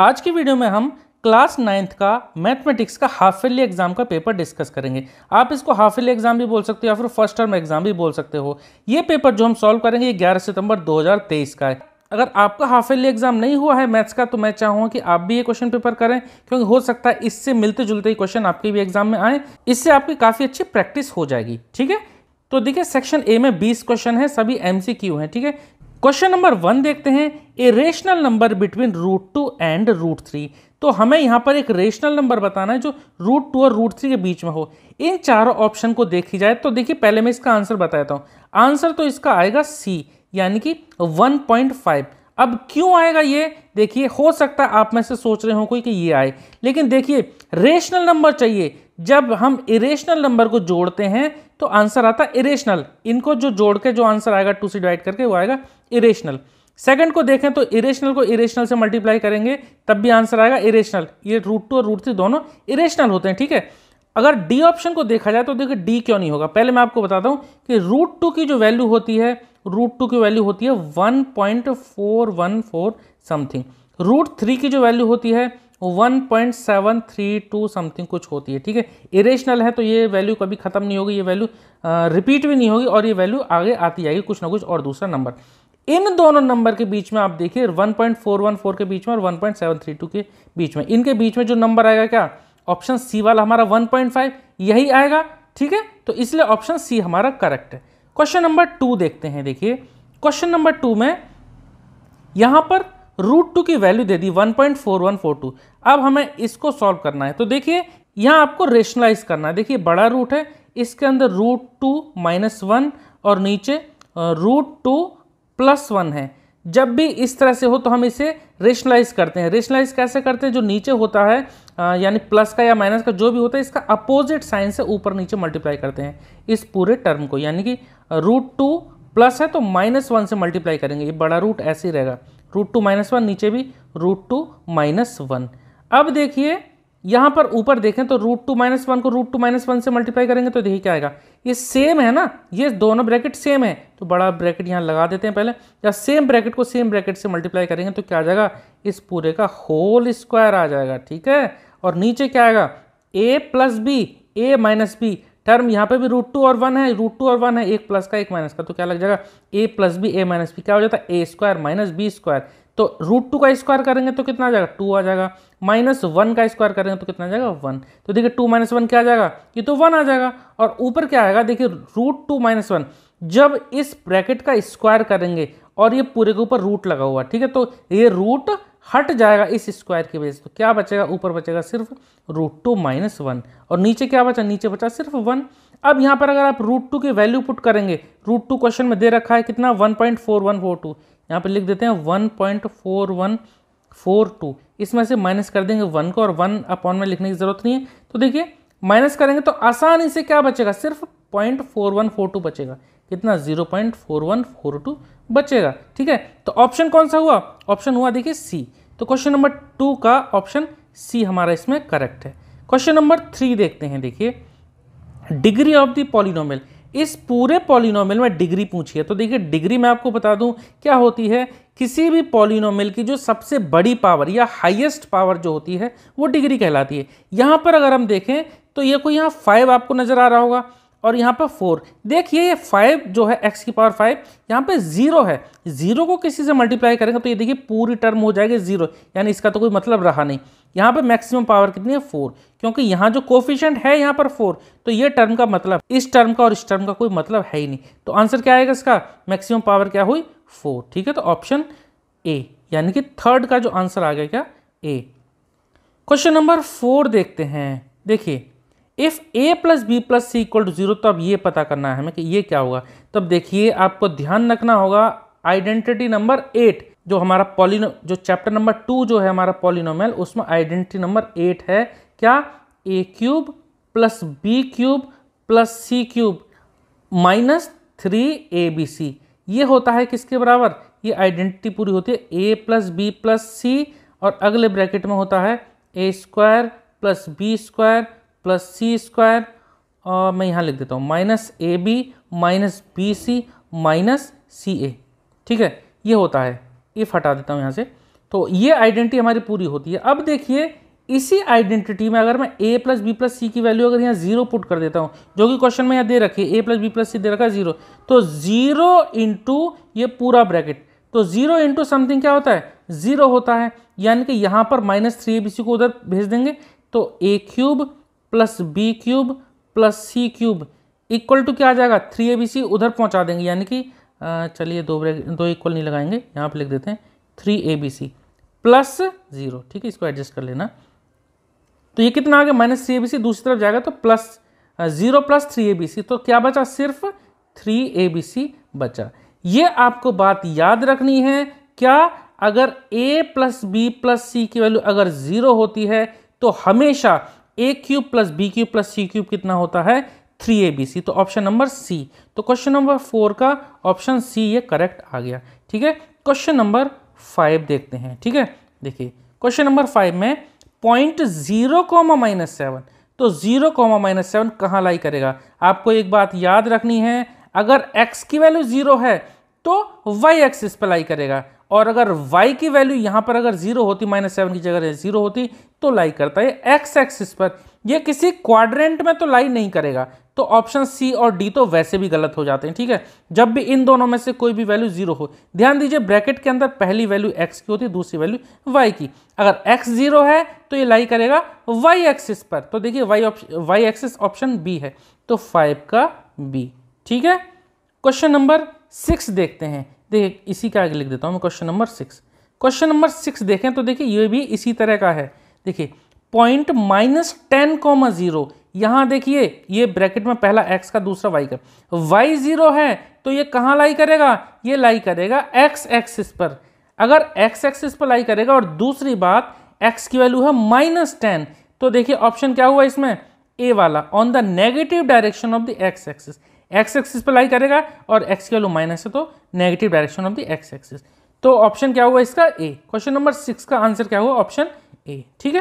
आज की वीडियो में हम क्लास नाइन्थ का मैथमेटिक्स का हाफ ईयरली एग्जाम का पेपर डिस्कस करेंगे आप इसको हाफ ईयरली एग्जाम भी बोल सकते हो या फिर फर्स्ट टर्म एग्जाम भी बोल सकते हो ये पेपर जो हम सॉल्व करेंगे ये 11 सितंबर 2023 का है अगर आपका हाफ ईयरली एग्जाम नहीं हुआ है मैथ्स का तो मैं चाहूँगा कि आप भी ये क्वेश्चन पेपर करें क्योंकि हो सकता है इससे मिलते जुलते क्वेश्चन आपके भी एग्जाम में आए इससे आपकी काफ़ी अच्छी प्रैक्टिस हो जाएगी ठीक है तो देखिए सेक्शन ए में 20 क्वेश्चन है सभी एमसीक्यू हैं ठीक है क्वेश्चन नंबर वन देखते हैं a rational number between root two and root three तो हमें यहां पर एक रेशनल नंबर बताना है जो रूट टू और रूट थ्री के बीच में हो इन चारों ऑप्शन को देखी जाए तो देखिए पहले मैं इसका आंसर बताता हूं आंसर तो इसका आएगा सी यानी कि 1.5 अब क्यों आएगा ये देखिए हो सकता है आप में से सोच रहे हो कोई कि ये आए लेकिन देखिए रेशनल नंबर चाहिए जब हम इरेशनल नंबर को जोड़ते हैं तो आंसर आता इरेशनल इनको जो जोड़ के जो आंसर आएगा टू से डिवाइड करके वो आएगा इरेशनल सेकंड को देखें तो इरेशनल को इरेशनल से मल्टीप्लाई करेंगे तब भी आंसर आएगा इरेशनल ये रूट टू और रूट थ्री दोनों इरेशनल होते हैं ठीक है अगर डी ऑप्शन को देखा जाए तो देखिए डी क्यों नहीं होगा पहले मैं आपको बताता हूँ कि रूट टू की जो वैल्यू होती है रूट टू की वैल्यू होती है one point four one four something root three की जो वैल्यू होती है 1.732 समथिंग कुछ होती है ठीक है इरेशनल है तो ये वैल्यू कभी खत्म नहीं होगी ये वैल्यू रिपीट भी नहीं होगी और ये वैल्यू आगे आती जाएगी कुछ ना कुछ और दूसरा नंबर इन दोनों नंबर के बीच में आप देखिए 1.414 के बीच में और 1.732 के बीच में इनके बीच में जो नंबर आएगा क्या ऑप्शन सी वाला हमारा 1.5 यही आएगा ठीक है तो इसलिए ऑप्शन सी हमारा करेक्ट है क्वेश्चन नंबर टू देखते हैं देखिए क्वेश्चन नंबर टू में यहाँ पर रूट टू की वैल्यू दे दी 1.4142 अब हमें इसको सॉल्व करना है तो देखिए यहाँ आपको रेशनलाइज करना है देखिए बड़ा रूट है इसके अंदर रूट टू माइनस वन और नीचे रूट टू प्लस वन है जब भी इस तरह से हो तो हम इसे रेशनलाइज करते हैं रेशनलाइज कैसे करते हैं जो नीचे होता है यानी प्लस का या माइनस का जो भी होता है इसका अपोजिट साइन से ऊपर नीचे मल्टीप्लाई करते हैं इस पूरे टर्म को यानी कि रूट टू प्लस है तो माइनस वन से मल्टीप्लाई करेंगे ये बड़ा रूट ऐसे ही रहेगा रूट टू माइनस वन नीचे भी रूट टू माइनस वन अब देखिए यहाँ पर ऊपर देखें तो रूट टू माइनस वन को रूट टू माइनस वन से मल्टीप्लाई करेंगे तो देखिए क्या आएगा ये सेम है ना ये दोनों ब्रैकेट सेम है तो बड़ा ब्रैकेट यहाँ लगा देते हैं पहले या सेम ब्रैकेट को सेम ब्रैकेट से मल्टीप्लाई करेंगे तो क्या आ जाएगा इस पूरे का होल स्क्वायर आ जाएगा ठीक है और नीचे क्या आएगा A plus B A minus B term यहाँ पे भी रूट टू और वन है रूट टू और वन है एक प्लस का एक माइनस का तो क्या लग जाएगा A plus B A minus B क्या हो जाता है A square minus B square तो रूट टू का स्क्वायर करेंगे तो कितना आ जाएगा टू आ जाएगा माइनस वन का स्क्वायर करेंगे तो कितना आ जाएगा वन तो देखिए टू माइनस वन क्या आ जाएगा ये तो वन आ जाएगा और ऊपर क्या आएगा देखिए रूट टू माइनस वन जब इस ब्रैकेट का स्क्वायर करेंगे और ये पूरे के ऊपर रूट लगा हुआ ठीक है तो ये रूट हट जाएगा इस स्क्वायर की वजह से तो क्या बचेगा ऊपर बचेगा सिर्फ रूट टू माइनस वन और नीचे क्या बचा नीचे बचा सिर्फ वन अब यहाँ पर अगर आप रूट टू की वैल्यू पुट करेंगे रूट टू क्वेश्चन में दे रखा है कितना one point four one four two यहाँ पर लिख देते हैं one point four one four two इसमें से माइनस कर देंगे वन को और वन अपॉन में लिखने की जरूरत नहीं है तो देखिए माइनस करेंगे तो आसानी से क्या बचेगा सिर्फ point four one four two बचेगा कितना zero point four one four two बचेगा ठीक है तो ऑप्शन कौन सा हुआ ऑप्शन हुआ देखिए सी तो क्वेश्चन नंबर टू का ऑप्शन सी हमारा इसमें करेक्ट है क्वेश्चन नंबर थ्री देखते हैं देखिए डिग्री ऑफ द पॉलिनोमल इस पूरे पॉलिनोमल में डिग्री पूछी है तो देखिए डिग्री मैं आपको बता दूं क्या होती है किसी भी पॉलिनोमल की जो सबसे बड़ी पावर या हाईएस्ट पावर जो होती है वो डिग्री कहलाती है यहाँ पर अगर हम देखें तो ये कोई यहाँ फाइव आपको नज़र आ रहा होगा और यहाँ पर फोर देखिए ये फाइव जो है एक्स की पावर फाइव यहाँ पे जीरो है जीरो को किसी से मल्टीप्लाई करेंगे तो ये देखिए पूरी टर्म हो जाएगी जीरो यानी इसका तो कोई मतलब रहा नहीं यहाँ पर मैक्सिमम पावर कितनी है फोर क्योंकि यहाँ जो कोफिशेंट है यहाँ पर फोर तो ये टर्म का मतलब इस टर्म का और इस टर्म का कोई मतलब है ही नहीं तो आंसर क्या आएगा इसका मैक्सिमम पावर क्या हुई फोर ठीक है तो ऑप्शन ए यानी कि थर्ड का जो आंसर आ गया क्या ए क्वेश्चन नंबर फोर देखते हैं देखिए if A plus B plus C equal to zero तो अब ये पता करना है हमें कि ये क्या होगा तब देखिए आपको ध्यान रखना होगा आइडेंटिटी नंबर एट जो हमारा पॉलिनो जो चैप्टर नंबर टू जो है हमारा पॉलिनोमियल उसमें आइडेंटिटी नंबर एट है क्या A cube plus B cube plus C cube minus three A B C ये होता है किसके बराबर ये आइडेंटिटी पूरी होती है A plus B plus C और अगले ब्रैकेट में होता है A square plus B square plus C square और मैं यहाँ लिख देता हूँ minus A B minus B C minus C A ठीक है ये होता है इफ़ हटा देता हूँ यहाँ से तो ये आइडेंटिटी हमारी पूरी होती है अब देखिए इसी आइडेंटिटी में अगर मैं A plus B plus C की वैल्यू अगर यहाँ जीरो पुट कर देता हूँ जो कि क्वेश्चन में यहाँ दे रखी है A plus B plus C दे रखा है जीरो तो जीरो इंटू ये पूरा ब्रैकेट तो जीरो इंटू समथिंग क्या होता है जीरो होता है यानी कि यहाँ पर minus three A B C को उधर भेज देंगे तो A cube plus B cube plus C cube equal to क्या आ जाएगा थ्री ए बी सी उधर पहुंचा देंगे यानी कि चलिए दो ब्रेक दो इक्वल नहीं लगाएंगे यहाँ पे लिख देते हैं three A B C plus zero ठीक है इसको एडजस्ट कर लेना तो ये कितना आ गया minus three A B C दूसरी तरफ जाएगा तो plus zero plus three A B C तो क्या बचा सिर्फ थ्री ए बी सी बचा ये आपको बात याद रखनी है क्या अगर A plus B plus C की वैल्यू अगर जीरो होती है तो हमेशा A cube plus B cube plus C cube कितना होता है थ्री ए बी सी तो ऑप्शन नंबर सी तो क्वेश्चन नंबर फोर का ऑप्शन सी ये करेक्ट आ गया ठीक है क्वेश्चन नंबर फाइव देखते हैं ठीक है देखिए क्वेश्चन नंबर फाइव में point zero comma minus seven तो जीरो कॉमा माइनस सेवन कहाँ लाई करेगा आपको एक बात याद रखनी है अगर एक्स की वैल्यू जीरो है तो वाई एक्सिस पर लाई करेगा और अगर y की वैल्यू यहाँ पर अगर जीरो होती माइनस सेवन की जगह जीरो होती तो लाई करता है एक्स एक्सिस पर यह किसी क्वाड्रेंट में तो लाई नहीं करेगा तो ऑप्शन सी और डी तो वैसे भी गलत हो जाते हैं ठीक है जब भी इन दोनों में से कोई भी वैल्यू जीरो हो ध्यान दीजिए ब्रैकेट के अंदर पहली वैल्यू एक्स की होती है दूसरी वैल्यू वाई की अगर एक्स जीरो है तो ये लाई करेगा वाई एक्सिस पर तो देखिए Y option Y axis option B है तो फाइव का बी ठीक है क्वेश्चन नंबर सिक्स देखते हैं देखिए इसी का आगे लिख देता हूँ मैं question number six question number six देखें तो देखिए ये भी इसी तरह का है देखिए point minus ten comma zero यहाँ देखिए ये ब्रैकेट में पहला एक्स का दूसरा वाई का वाई जीरो है तो ये कहाँ लाई करेगा ये लाई करेगा एक्स एक्सिस पर अगर एक्स एक्सिस पर लाई करेगा और दूसरी बात एक्स की वैल्यू है माइनस टेन तो देखिए ऑप्शन क्या हुआ इसमें ए वाला on the negative direction of the X axis X axis पर लाई करेगा और एक्स की वैल्यू माइनस है तो negative direction of the X axis तो ऑप्शन क्या हुआ इसका ए क्वेश्चन नंबर सिक्स का आंसर क्या हुआ ऑप्शन ए ठीक है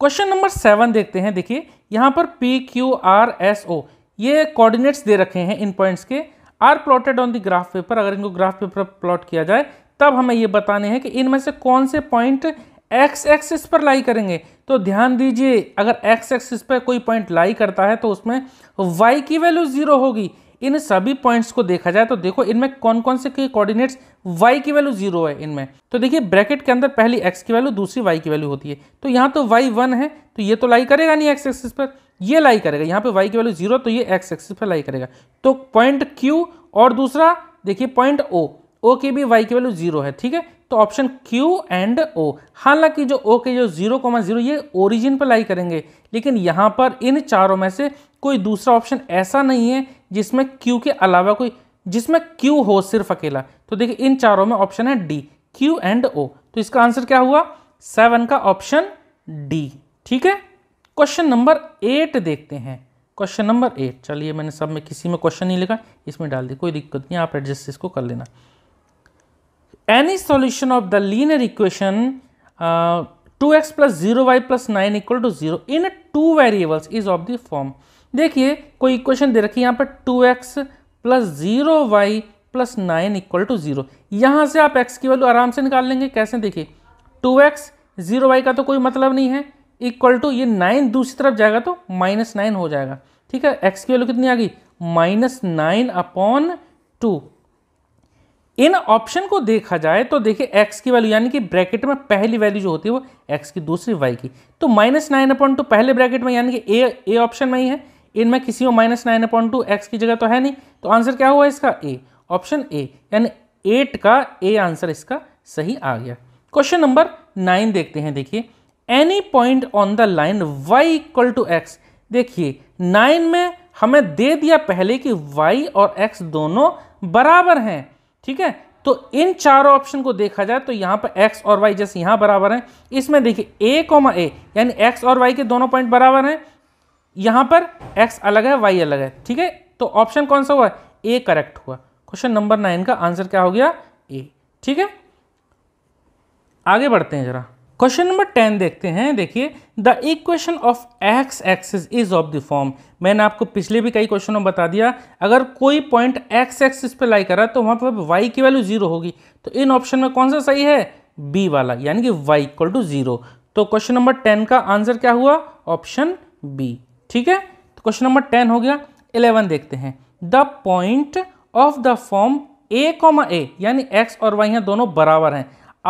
क्वेश्चन नंबर सेवन देखते हैं देखिए यहाँ पर P Q R S O ये कोऑर्डिनेट्स दे रखे हैं इन पॉइंट्स के are plotted on the graph paper अगर इनको ग्राफ पेपर प्लॉट किया जाए तब हमें ये बताने हैं कि इनमें से कौन से पॉइंट एक्स एक्सिस पर लाई करेंगे तो ध्यान दीजिए अगर एक्स एक्सिस पर कोई पॉइंट लाई करता है तो उसमें वाई की वैल्यू जीरो होगी इन सभी पॉइंट्स को देखा जाए तो देखो इनमें कौन कौन से कोऑर्डिनेट्स वाई की वैल्यू जीरो है इनमें तो देखिए ब्रैकेट के अंदर पहली एक्स की वैल्यू दूसरी वाई की वैल्यू होती है तो यहाँ तो वाई वन है तो ये तो लाई करेगा नहीं एक्स एक्सिस पर ये लाई करेगा यहाँ पे वाई की वैल्यू जीरो तो ये एक्स एक्सिस पर लाई करेगा तो पॉइंट क्यू और दूसरा देखिए पॉइंट ओ ओ के बी वाई की वैल्यू जीरो है ठीक है तो ऑप्शन क्यू एंड ओ हालांकि जो ओ के जो जीरो कोमा जीरो ये ओरिजिन पर लाई करेंगे लेकिन यहाँ पर इन चारों में से कोई दूसरा ऑप्शन ऐसा नहीं है जिसमें क्यू के अलावा कोई जिसमें क्यू हो सिर्फ अकेला तो देखिए इन चारों में ऑप्शन है डी क्यू एंड ओ तो इसका आंसर क्या हुआ सेवन का ऑप्शन डी ठीक है क्वेश्चन नंबर एट देखते हैं क्वेश्चन नंबर एट चलिए मैंने सब में किसी में क्वेश्चन नहीं लिखा इसमें डाल दी कोई दिक्कत नहीं आप एडजस्ट इसको कर लेना any solution of the linear equation uh, 2x plus 0y plus 9 equal to 0 in two variables is of the form देखिए कोई equation दे रखी है यहाँ पर 2x plus 0y plus 9 equal to 0. यहाँ से आप x की वैल्यू आराम से निकाल लेंगे कैसे देखिए 2x 0y का तो कोई मतलब नहीं है equal to ये 9 दूसरी तरफ जाएगा तो minus 9 हो जाएगा ठीक है x की वैल्यू कितनी आ गई minus 9 upon 2 इन ऑप्शन को देखा जाए तो देखिए एक्स की वैल्यू यानी कि ब्रैकेट में पहली वैल्यू जो होती है वो एक्स की दूसरी वाई की तो माइनस नाइन अपॉइंट टू पहले ब्रैकेट में यानी कि ए ए ऑप्शन में ही है इनमें किसी में minus nine upon two X की जगह तो है नहीं तो आंसर क्या हुआ इसका ए ऑप्शन ए यानी एट का ए आंसर इसका सही आ गया क्वेश्चन नंबर नाइन देखते हैं देखिए any point on the line Y equal to X देखिए नाइन में हमें दे दिया पहले कि वाई और एक्स दोनों बराबर हैं ठीक है तो इन चारों ऑप्शन को देखा जाए तो यहां पर एक्स और वाई जैसे यहां बराबर है इसमें देखिए ए कॉमा ए यानी एक्स और वाई के दोनों पॉइंट बराबर हैं यहां पर एक्स अलग है वाई अलग है ठीक है तो ऑप्शन कौन सा हुआ ए करेक्ट हुआ क्वेश्चन नंबर नाइन का आंसर क्या हो गया ए ठीक है आगे बढ़ते हैं ज़रा क्वेश्चन नंबर टेन देखते हैं देखिए the equation of X axis is of the form मैंने आपको पिछले भी कई क्वेश्चनों में बता दिया अगर कोई पॉइंट एक्स एक्सिस पे लाई करा तो वहाँ पर वाई की वैल्यू जीरो होगी तो इन ऑप्शन में कौन सा सही है बी वाला यानी कि वाई इक्वल टू जीरो तो क्वेश्चन नंबर टेन का आंसर क्या हुआ ऑप्शन बी ठीक है तो क्वेश्चन नंबर टेन हो गया इलेवन देखते हैं the point of the form A comma A यानी एक्स और वाई यहाँ दोनों बराबर हैं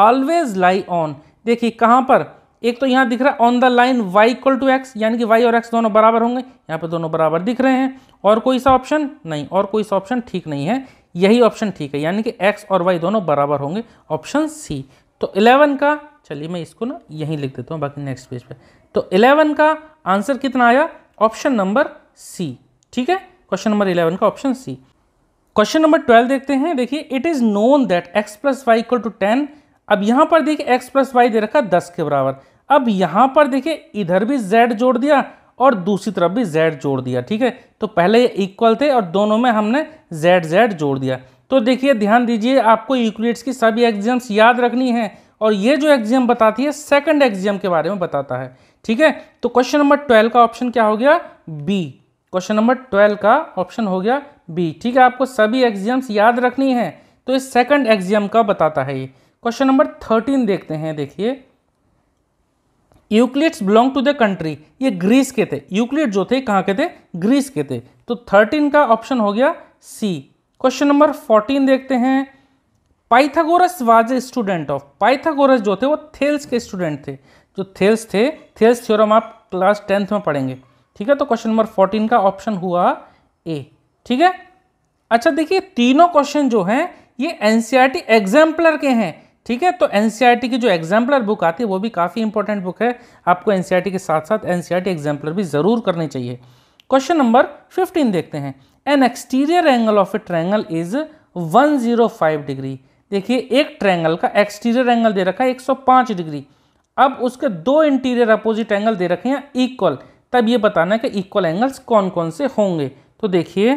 ऑलवेज लाई ऑन देखिए कहाँ पर एक तो यहाँ दिख रहा है on the line y equal to X यानी कि y और x दोनों बराबर होंगे यहाँ पे दोनों बराबर दिख रहे हैं और कोई सा ऑप्शन नहीं और कोई सा ऑप्शन ठीक नहीं है यही ऑप्शन ठीक है यानी कि x और y दोनों बराबर होंगे ऑप्शन सी तो 11 का चलिए मैं इसको ना यहीं लिख देता हूँ बाकी नेक्स्ट पेज पे तो 11 का आंसर कितना आया ऑप्शन नंबर सी ठीक है क्वेश्चन नंबर इलेवन का option C question number twelve देखते हैं देखिए it is known that X plus Y equal to ten अब यहाँ पर देखिए एक्स प्लस वाई दे रखा दस के बराबर अब यहाँ पर देखिए इधर भी जेड जोड़ दिया और दूसरी तरफ भी जेड जोड़ दिया ठीक है तो पहले ये इक्वल थे और दोनों में हमने जेड जेड जोड़ दिया तो देखिए ध्यान दीजिए आपको यूक्लिड्स की सभी एग्जाम्स याद रखनी है और ये जो एग्जाम बताती है सेकंड एग्जाम के बारे में बताता है ठीक है तो क्वेश्चन नंबर ट्वेल्व का ऑप्शन क्या हो गया बी क्वेश्चन नंबर ट्वेल्व का ऑप्शन हो गया बी ठीक है आपको सभी एग्जाम्स याद रखनी है तो ये सेकंड एग्जाम का बताता है ये क्वेश्चन नंबर थर्टीन देखते हैं देखिए Euclid's belong to the country ये ग्रीस के थे यूक्लिड जो थे कहाँ के थे ग्रीस के थे तो थर्टीन का ऑप्शन हो गया सी क्वेश्चन नंबर फोर्टीन देखते हैं Pythagoras was a student of Pythagoras जो थे वो थेल्स के स्टूडेंट थे जो थेल्स थे थेल्स थ्योरम आप क्लास टेंथ में पढ़ेंगे ठीक है तो क्वेश्चन नंबर फोर्टीन का ऑप्शन हुआ ए ठीक है अच्छा देखिए तीनों क्वेश्चन जो हैं ये एन एग्जाम्पलर e के हैं ठीक है तो एन e की जो एग्जाम्पलर बुक आती है वो भी काफ़ी इंपॉर्टेंट बुक है आपको एन e के साथ साथ एन एग्जाम्पलर भी ज़रूर करनी चाहिए क्वेश्चन नंबर 15 देखते हैं an exterior angle of a triangle is 105 degree देखिए एक ट्रैंगल का एक्सटीरियर एंगल दे रखा है 105 डिग्री अब उसके दो इंटीरियर अपोजिट एंगल दे रखे हैं इक्वल तब ये बताना है कि इक्वल एंगल्स कौन कौन से होंगे तो देखिए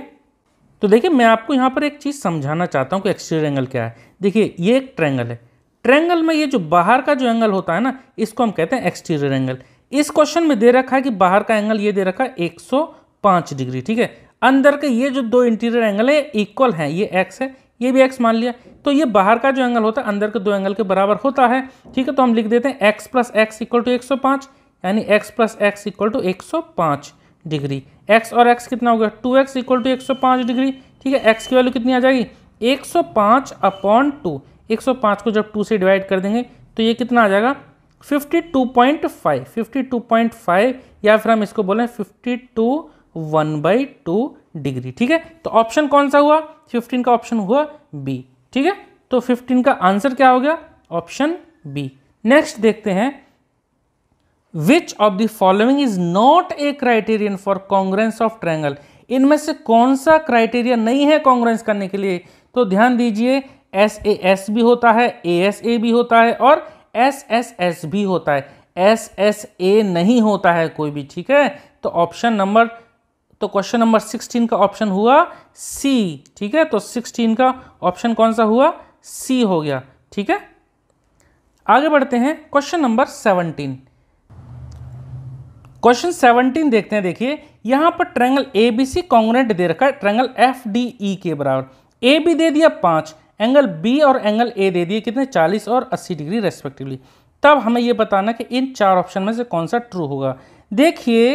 तो देखिए मैं आपको यहाँ पर एक चीज़ समझाना चाहता हूँ कि एक्सटीरियर एंगल क्या है देखिए ये एक ट्रैंगल है ट्रेंगल में ये जो बाहर का जो एंगल होता है ना इसको हम कहते हैं एक्सटीरियर एंगल इस क्वेश्चन में दे रखा है कि बाहर का एंगल ये दे रखा है 105 डिग्री ठीक है अंदर के ये जो दो इंटीरियर एंगल है इक्वल हैं ये एक्स है ये भी एक्स मान लिया तो ये बाहर का जो एंगल होता है अंदर के दो एंगल के बराबर होता है ठीक है तो हम लिख देते हैं X plus X equal to एक सौ पाँच यानी X plus X equal to एक सौ पाँच डिग्री एक्स और एक्स कितना हो गया टू एक्स इक्वल टू एक सौ पाँच डिग्री ठीक है एक्स की वैल्यू कितनी आ जाएगी एक सौ पाँच अपॉन टू 105 को जब 2 से डिवाइड कर देंगे तो ये कितना आ जाएगा 52.5 52.5 या फिर हम इसको बोलें 52 वन बाई टू डिग्री ठीक है तो ऑप्शन कौन सा हुआ 15 का ऑप्शन हुआ बी ठीक है तो 15 का आंसर क्या हो गया ऑप्शन बी नेक्स्ट देखते हैं which of the following is not a criterion for congruence of triangle इनमें से कौन सा क्राइटेरिया नहीं है कांग्रेंस करने के लिए तो ध्यान दीजिए एस ए एस भी होता है ए एस ए भी होता है और एस एस एस भी होता है एस एस ए नहीं होता है कोई भी ठीक है तो ऑप्शन नंबर तो क्वेश्चन नंबर सिक्सटीन का ऑप्शन हुआ सी ठीक है तो सिक्सटीन का ऑप्शन कौन सा हुआ सी हो गया ठीक है आगे बढ़ते हैं question number seventeen question seventeen देखते हैं देखिए यहां पर triangle A B C congruent दे रखा है ट्रेंगल एफ डी ई के बराबर ए भी दे दिया पांच एंगल बी और एंगल ए दे दिए कितने 40 और 80 डिग्री रेस्पेक्टिवली तब हमें ये बताना कि इन चार ऑप्शन में से कौन सा ट्रू होगा देखिए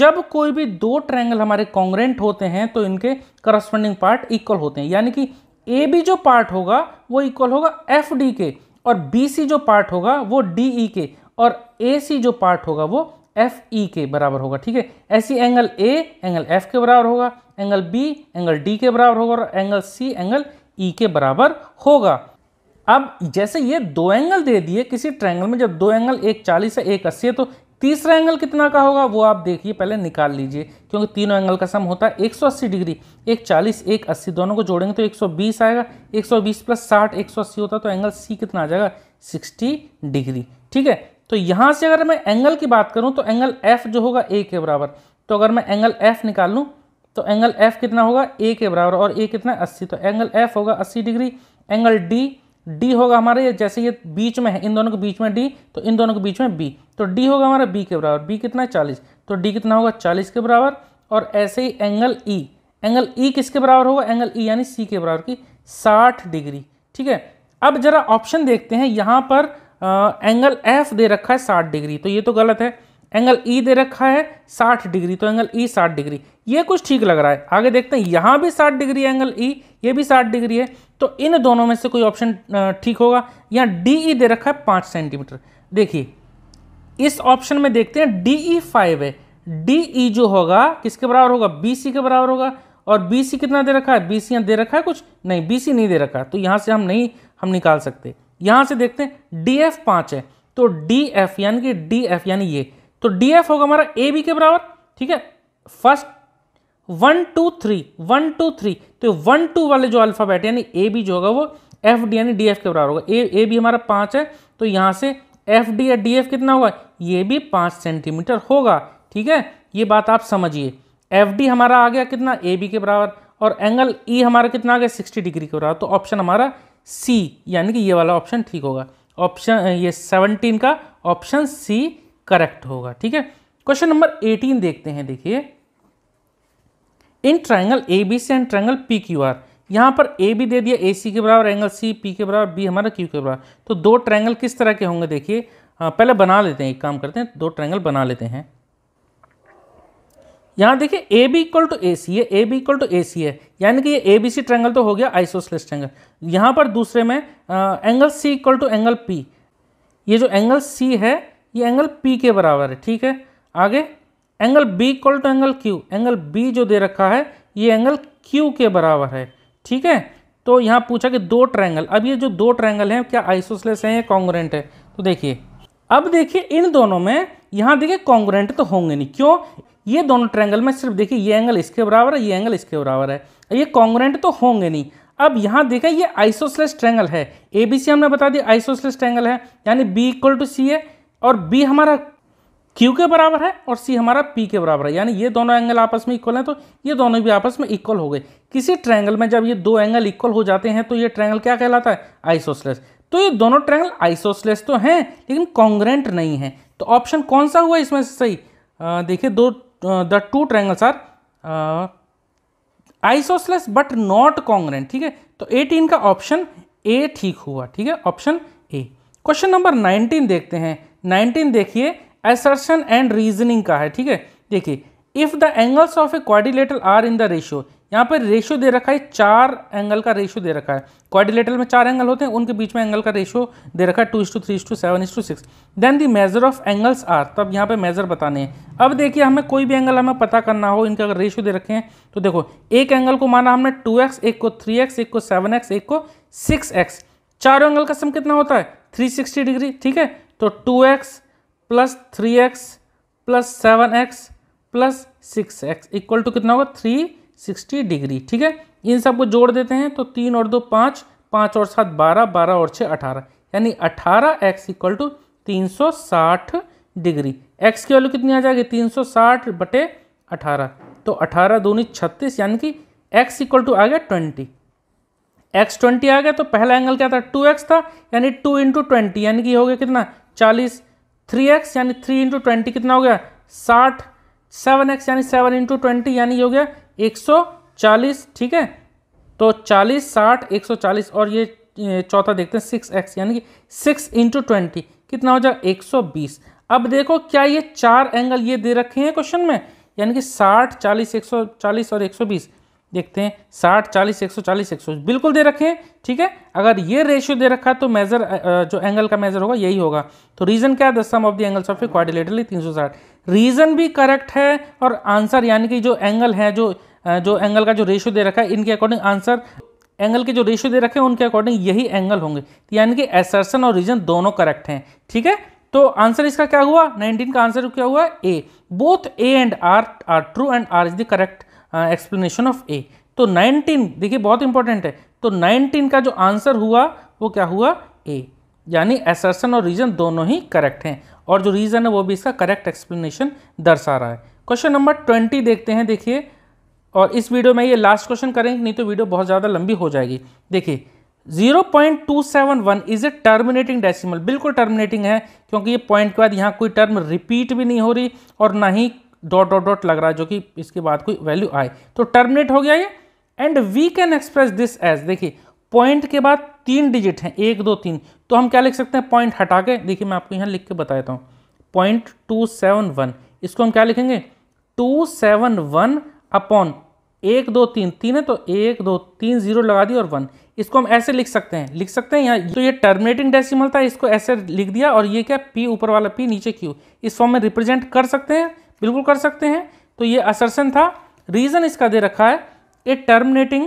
जब कोई भी दो ट्रैंगल हमारे कॉन्ग्रेंट होते हैं तो इनके करस्पॉन्डिंग पार्ट इक्वल होते हैं यानी कि ए बी जो पार्ट होगा वो इक्वल होगा एफ डी के और बी सी जो पार्ट होगा वो डी ई e के और ए सी जो पार्ट होगा वो एफ ई e के बराबर होगा ठीक है ऐसी एंगल ए एंगल एफ के बराबर होगा एंगल बी एंगल डी के बराबर होगा और angle C angle E e के बराबर होगा अब जैसे ये दो एंगल दे दिए किसी ट्रायंगल में जब दो एंगल एक चालीस है एक अस्सी है तो तीसरा एंगल कितना का होगा वो आप देखिए पहले निकाल लीजिए क्योंकि तीनों एंगल का सम होता है 180 डिग्री एक 40 एक 80 दोनों को जोड़ेंगे तो 120 आएगा 120 प्लस 60 अस्सी होता है तो एंगल सी कितना आ जाएगा 60 डिग्री ठीक है तो यहाँ से अगर मैं एंगल की बात करूँ तो एंगल एफ जो होगा ए के बराबर तो अगर मैं एंगल एफ निकाल लूँ तो एंगल एफ कितना होगा ए के बराबर और ए कितना है अस्सी तो एंगल एफ होगा अस्सी डिग्री एंगल डी डी होगा हमारे जैसे ये बीच में है इन दोनों के बीच में डी तो इन दोनों के बीच में बी तो डी होगा हमारा बी के बराबर बी कितना है चालीस तो डी कितना होगा चालीस के बराबर और ऐसे ही एंगल ई एंगल ई किसके बराबर होगा एंगल ई e यानी सी के बराबर की साठ डिग्री ठीक है अब जरा ऑप्शन देखते हैं यहाँ पर आ, एंगल एफ दे रखा है साठ डिग्री तो ये तो गलत है एंगल ई e दे रखा है साठ डिग्री तो एंगल ई e साठ डिग्री ये कुछ ठीक लग रहा है आगे देखते हैं यहाँ भी साठ डिग्री एंगल ई e, ये भी साठ डिग्री है तो इन दोनों में से कोई ऑप्शन ठीक होगा यहाँ डी ई दे रखा है पाँच सेंटीमीटर देखिए इस ऑप्शन में देखते हैं डी ई फाइव है डी ई जो होगा किसके बराबर होगा बी सी के बराबर होगा और बी सी कितना दे रखा है बी सी यहाँ दे रखा है कुछ नहीं बी सी नहीं दे रखा तो यहाँ से हम नहीं हम निकाल सकते यहाँ से देखते हैं डी एफ पाँच है तो डी एफ यानी कि डी एफ यानी ये तो डी एफ होगा हमारा ए बी के बराबर ठीक है first one two three one two three तो वन टू वाले जो अल्फ़ाबेट यानी ए बी जो होगा वो एफ डी यानी डी एफ के बराबर होगा ए ए बी हमारा पाँच है तो यहाँ से एफ डी या डी एफ कितना होगा ये भी पाँच सेंटीमीटर होगा ठीक है ये बात आप समझिए एफ डी हमारा आ गया कितना ए बी के बराबर और एंगल ई e हमारा कितना आ गया सिक्सटी डिग्री के बराबर तो ऑप्शन हमारा सी यानी कि ये वाला ऑप्शन ठीक होगा ऑप्शन ये सेवनटीन का ऑप्शन सी करेक्ट होगा ठीक है क्वेश्चन नंबर एटीन देखते हैं देखिए in triangle A B C and triangle P Q R यहाँ पर ए बी दे दिया ए सी के बराबर एंगल सी पी के बराबर बी हमारा क्यू के बराबर तो दो ट्राइंगल किस तरह के होंगे देखिए हाँ, पहले बना लेते हैं एक काम करते हैं दो ट्राइंगल बना लेते हैं यहाँ देखिए A B equal to A C है A B equal to A C है यानी कि ये ए बी सी ट्रैंगल तो हो गया आइसोसलेस ट्रैंगल यहाँ पर दूसरे में angle C equal to angle P ये जो एंगल सी है ये एंगल पी के बराबर है ठीक है आगे angle B equal to angle Q angle B जो दे रखा है ये एंगल क्यू के बराबर है ठीक है तो यहाँ पूछा कि दो ट्रैंगल अब ये जो दो ट्रैंगल हैं क्या आइसोसलेस हैं या कॉन्ग्रेंट है तो देखिए अब देखिए इन दोनों में यहाँ देखिए कॉन्ग्रेंट तो होंगे नहीं क्यों ये दोनों ट्रैंगल में सिर्फ देखिए ये एंगल इसके बराबर है ये एंगल इसके बराबर है ये कॉन्ग्रेंट तो होंगे नहीं अब यहाँ देखें ये आइसोसलेस ट्रैंगल है ए बी सी हमने बता दिया आइसोसलेस ट्रैंगल है यानी बी इक्वल टू सी है और बी हमारा क्यू के बराबर है और सी हमारा पी के बराबर है यानी ये दोनों एंगल आपस में इक्वल हैं तो ये दोनों भी आपस में इक्वल हो गए किसी ट्रैंगल में जब ये दो एंगल इक्वल हो जाते हैं तो ये ट्रैंगल क्या कहलाता है आइसोसलेस तो ये दोनों ट्रैंगल आइसोसलेस तो हैं लेकिन कॉन्ग्रेंट नहीं है तो ऑप्शन कौन सा हुआ इसमें से सही देखिए दो the two triangles are isosceles but not congruent ठीक है तो एटीन का ऑप्शन ए ठीक हुआ ठीक है option A question number nineteen देखते हैं नाइनटीन देखिए एसर्शन एंड रीजनिंग का है ठीक है देखिए if the angles of a quadrilateral are in the ratio यहाँ पर रेशियो दे रखा है चार एंगल का रेशियो दे रखा है क्वारिलेटर में चार एंगल होते हैं उनके बीच में एंगल का रेशियो दे रखा है two is to three is to seven is to six then the measure of angles are तब यहाँ पे मेजर बताने हैं अब देखिए हमें कोई भी एंगल हमें पता करना हो इनके अगर रेशियो दे रखे हैं तो देखो एक एंगल को माना हमने टू एक्स एक को थ्री एक्स एक को सेवन एक्स एक को सिक्स एक्स चारों एंगल का सम कितना होता है थ्री सिक्सटी डिग्री ठीक है तो two X plus three X plus seven X plus six X equal to कितना होगा थ्री सिक्सटी डिग्री ठीक है इन सबको जोड़ देते हैं तो तीन और दो पाँच पाँच और सात बारह बारह और छः अठारह यानी अठारह एक्स इक्वल टू तीन सौ साठ डिग्री एक्स की वैल्यू कितनी आ जाएगी तीन सौ साठ बटे अठारह तो अठारह दूनी छत्तीस यानी कि एक्स इक्वल टू आ गया ट्वेंटी एक्स ट्वेंटी आ गया तो पहला एंगल क्या था टू एक्स था यानी टू इंटू ट्वेंटी यानी कि हो गया कितना चालीस थ्री एक्स यानी थ्री इंटू ट्वेंटी कितना हो गया साठ सेवन एक्स यानी सेवन इंटू ट्वेंटी यानी हो गया एक सौ चालीस ठीक है तो चालीस साठ एक सौ चालीस और ये चौथा देखते हैं सिक्स एक्स यानी कि सिक्स इंटू ट्वेंटी कितना हो जाएगा एक सौ बीस अब देखो क्या ये चार एंगल ये दे रखे हैं क्वेश्चन में यानी कि साठ चालीस एक सौ चालीस और एक सौ बीस देखते हैं साठ चालीस एक सौ चालीस एक सौ बिल्कुल दे रखे हैं ठीक है अगर ये रेशियो दे रखा है तो मेजर जो एंगल का मेजर होगा यही होगा तो रीजन क्या है the sum of the angles of a quadrilateral तीन सौ साठ रीजन भी करेक्ट है और आंसर यानी कि जो एंगल है जो जो एंगल का जो रेशियो दे रखा है इनके अकॉर्डिंग आंसर एंगल के जो रेशियो दे रखे हैं उनके अकॉर्डिंग यही एंगल होंगे तो यानी कि एसर्सन और रीजन दोनों करेक्ट हैं ठीक है तो आंसर इसका क्या हुआ 19 का आंसर क्या हुआ A both A and R are true and R is the correct explanation of A तो 19 देखिए बहुत इंपॉर्टेंट है तो 19 का जो आंसर हुआ वो क्या हुआ ए यानी एसर्सन और रीजन दोनों ही करेक्ट हैं और जो रीजन है वो भी इसका करेक्ट एक्सप्लेनेशन दर्शा रहा है क्वेश्चन नंबर ट्वेंटी देखते हैं देखिए और इस वीडियो में ये लास्ट क्वेश्चन करेंगे नहीं तो वीडियो बहुत ज़्यादा लंबी हो जाएगी देखिए 0.271 इज ए टर्मिनेटिंग डेसिमल बिल्कुल टर्मिनेटिंग है क्योंकि ये पॉइंट के बाद यहाँ कोई टर्म रिपीट भी नहीं हो रही और ना ही डॉट डॉट डॉट लग रहा है जो कि इसके बाद कोई वैल्यू आए तो टर्मिनेट हो गया ये and we can express this as देखिए पॉइंट के बाद तीन डिजिट हैं एक दो तीन तो हम क्या लिख सकते हैं पॉइंट हटा के देखिए मैं आपको यहाँ लिख के बता देता हूँ पॉइंट टू सेवन वन इसको हम क्या लिखेंगे टू सेवन वन अपॉन एक दो तीन तीन है तो एक दो तीन जीरो लगा दिए और वन इसको हम ऐसे लिख सकते हैं लिख सकते हैं यहाँ तो ये टर्मिनेटिंग डेसिमल था इसको ऐसे लिख दिया और ये क्या पी ऊपर वाला पी नीचे क्यू इस फॉर्म में रिप्रेजेंट कर सकते हैं बिल्कुल कर सकते हैं तो ये असरसन था रीज़न इसका दे रखा है ए टर्मिनेटिंग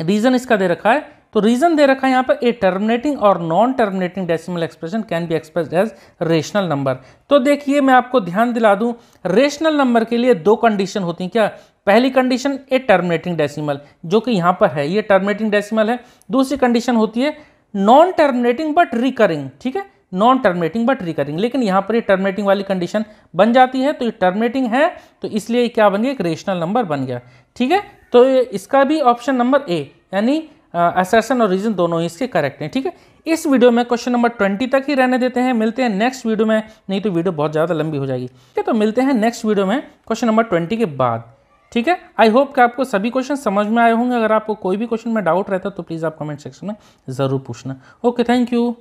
रीज़न इसका दे रखा है तो रीज़न दे रखा है यहाँ पर ए टर्मिनेटिंग और non terminating decimal expression can be express as rational number तो देखिए मैं आपको ध्यान दिला दूं रेशनल नंबर के लिए दो कंडीशन होती क्या पहली कंडीशन ए टर्मिनेटिंग डेसिमल जो कि यहाँ पर है ये टर्मिनेटिंग डेसिमल है दूसरी कंडीशन होती है नॉन टर्मिनेटिंग बट रिकरिंग ठीक है नॉन टर्मिनेटिंग बट रिकरिंग लेकिन यहाँ पर ये टर्मिनेटिंग वाली कंडीशन बन जाती है तो ये टर्मिनेटिंग है तो इसलिए क्या बन गया एक रेशनल नंबर बन गया ठीक है तो इसका भी ऑप्शन नंबर ए यानी असर्सन और रीजन दोनों ही इसके करेक्ट हैं ठीक है इस वीडियो में क्वेश्चन नंबर ट्वेंटी तक ही रहने देते हैं मिलते हैं नेक्स्ट वीडियो में नहीं तो वीडियो बहुत ज़्यादा लंबी हो जाएगी ठीक है तो मिलते हैं नेक्स्ट वीडियो में क्वेश्चन नंबर ट्वेंटी के बाद ठीक है आई होप कि आपको सभी क्वेश्चन समझ में आए होंगे अगर आपको कोई भी क्वेश्चन में डाउट रहता है तो प्लीज़ आप कमेंट सेक्शन में ज़रूर पूछना ओके थैंक यू